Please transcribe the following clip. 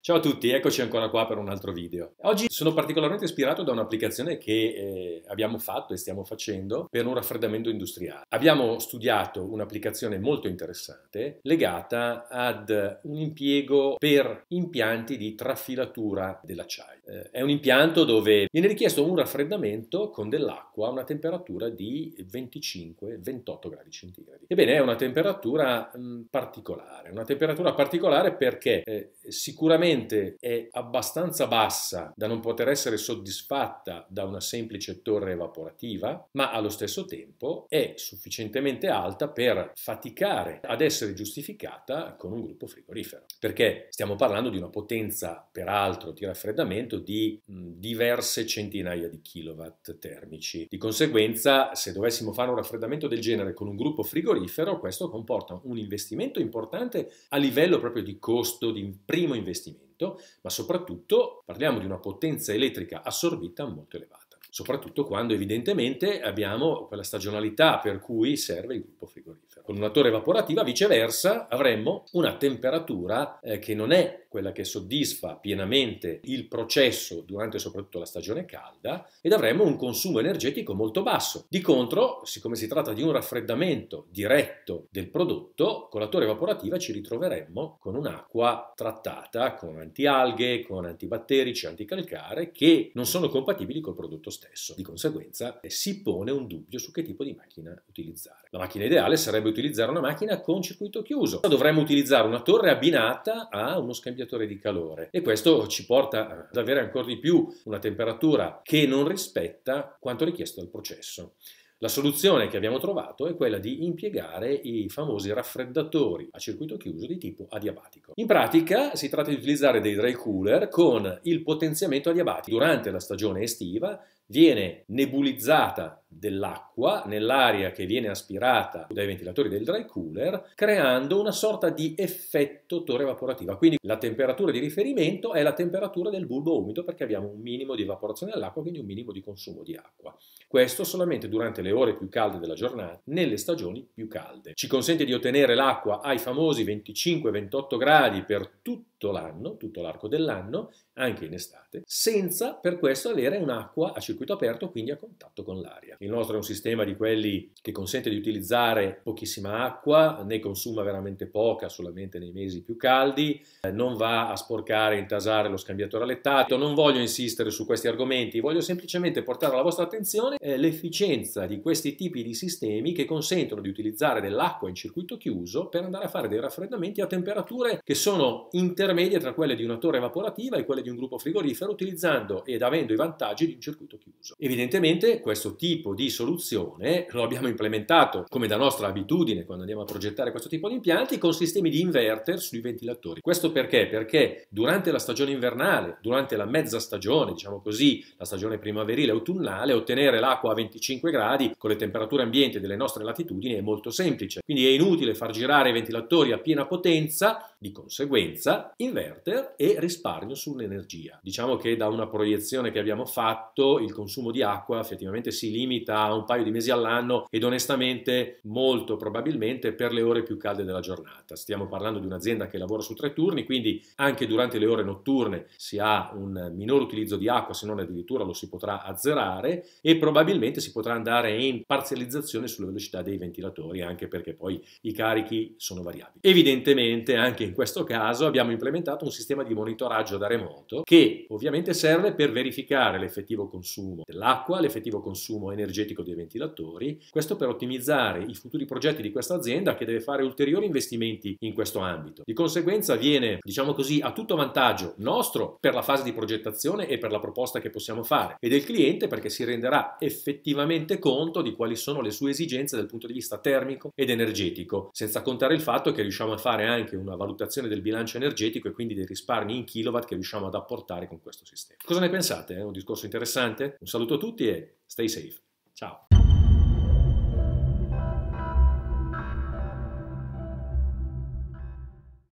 Ciao a tutti, eccoci ancora qua per un altro video. Oggi sono particolarmente ispirato da un'applicazione che eh, abbiamo fatto e stiamo facendo per un raffreddamento industriale. Abbiamo studiato un'applicazione molto interessante legata ad un impiego per impianti di trafilatura dell'acciaio. Eh, è un impianto dove viene richiesto un raffreddamento con dell'acqua a una temperatura di 25-28 gradi centigradi. Ebbene, è una temperatura mh, particolare, una temperatura particolare perché eh, sicuramente sicuramente è abbastanza bassa da non poter essere soddisfatta da una semplice torre evaporativa, ma allo stesso tempo è sufficientemente alta per faticare ad essere giustificata con un gruppo frigorifero, perché stiamo parlando di una potenza, peraltro, di raffreddamento di diverse centinaia di kilowatt termici. Di conseguenza, se dovessimo fare un raffreddamento del genere con un gruppo frigorifero, questo comporta un investimento importante a livello proprio di costo di primo investimento detto, ma soprattutto parliamo di una potenza elettrica assorbita molto elevata, soprattutto quando evidentemente abbiamo quella stagionalità per cui serve il gruppo frigorifero. Con una torre evaporativa, viceversa, avremmo una temperatura eh, che non è quella che soddisfa pienamente il processo durante soprattutto la stagione calda ed avremo un consumo energetico molto basso. Di contro, siccome si tratta di un raffreddamento diretto del prodotto, con la torre evaporativa ci ritroveremmo con un'acqua trattata con antialghe, con antibatterici, anticalcare che non sono compatibili col prodotto stesso. Di conseguenza eh, si pone un dubbio su che tipo di macchina utilizzare. La macchina ideale sarebbe utilizzare una macchina con circuito chiuso. Dovremmo utilizzare una torre abbinata a uno scambio scambiatore di calore e questo ci porta ad avere ancora di più una temperatura che non rispetta quanto richiesto dal processo. La soluzione che abbiamo trovato è quella di impiegare i famosi raffreddatori a circuito chiuso di tipo adiabatico. In pratica si tratta di utilizzare dei dry cooler con il potenziamento adiabatico durante la stagione estiva viene nebulizzata dell'acqua nell'aria che viene aspirata dai ventilatori del dry cooler, creando una sorta di effetto torre evaporativa. Quindi la temperatura di riferimento è la temperatura del bulbo umido perché abbiamo un minimo di evaporazione dell'acqua, quindi un minimo di consumo di acqua. Questo solamente durante le ore più calde della giornata, nelle stagioni più calde. Ci consente di ottenere l'acqua ai famosi 25-28 gradi per tutto l'anno, tutto l'arco dell'anno, anche in estate, senza per questo avere un'acqua a circa circuito aperto, quindi a contatto con l'aria. Il nostro è un sistema di quelli che consente di utilizzare pochissima acqua, ne consuma veramente poca solamente nei mesi più caldi, eh, non va a sporcare e intasare lo scambiatore allettato. Non voglio insistere su questi argomenti, voglio semplicemente portare alla vostra attenzione eh, l'efficienza di questi tipi di sistemi che consentono di utilizzare dell'acqua in circuito chiuso per andare a fare dei raffreddamenti a temperature che sono intermedie tra quelle di una torre evaporativa e quelle di un gruppo frigorifero utilizzando ed avendo i vantaggi di un circuito chiuso chiuso. Evidentemente questo tipo di soluzione lo abbiamo implementato come da nostra abitudine quando andiamo a progettare questo tipo di impianti con sistemi di inverter sui ventilatori. Questo perché? Perché durante la stagione invernale, durante la mezza stagione, diciamo così, la stagione primaverile autunnale, ottenere l'acqua a 25 gradi con le temperature ambienti delle nostre latitudini è molto semplice. Quindi è inutile far girare i ventilatori a piena potenza di conseguenza, inverter e risparmio sull'energia. Diciamo che da una proiezione che abbiamo fatto, il consumo di acqua effettivamente si limita a un paio di mesi all'anno ed onestamente molto probabilmente per le ore più calde della giornata. Stiamo parlando di un'azienda che lavora su tre turni, quindi anche durante le ore notturne si ha un minor utilizzo di acqua, se non addirittura lo si potrà azzerare e probabilmente si potrà andare in parzializzazione sulle velocità dei ventilatori, anche perché poi i carichi sono variabili. Evidentemente anche in questo caso abbiamo implementato un sistema di monitoraggio da remoto che ovviamente serve per verificare l'effettivo consumo dell'acqua, l'effettivo consumo energetico dei ventilatori, questo per ottimizzare i futuri progetti di questa azienda che deve fare ulteriori investimenti in questo ambito. Di conseguenza viene, diciamo così, a tutto vantaggio nostro per la fase di progettazione e per la proposta che possiamo fare e del cliente perché si renderà effettivamente conto di quali sono le sue esigenze dal punto di vista termico ed energetico, senza contare il fatto che riusciamo a fare anche una valutazione valutazione del bilancio energetico e quindi dei risparmi in kilowatt che riusciamo ad apportare con questo sistema. Cosa ne pensate? È un discorso interessante? Un saluto a tutti e stay safe. Ciao!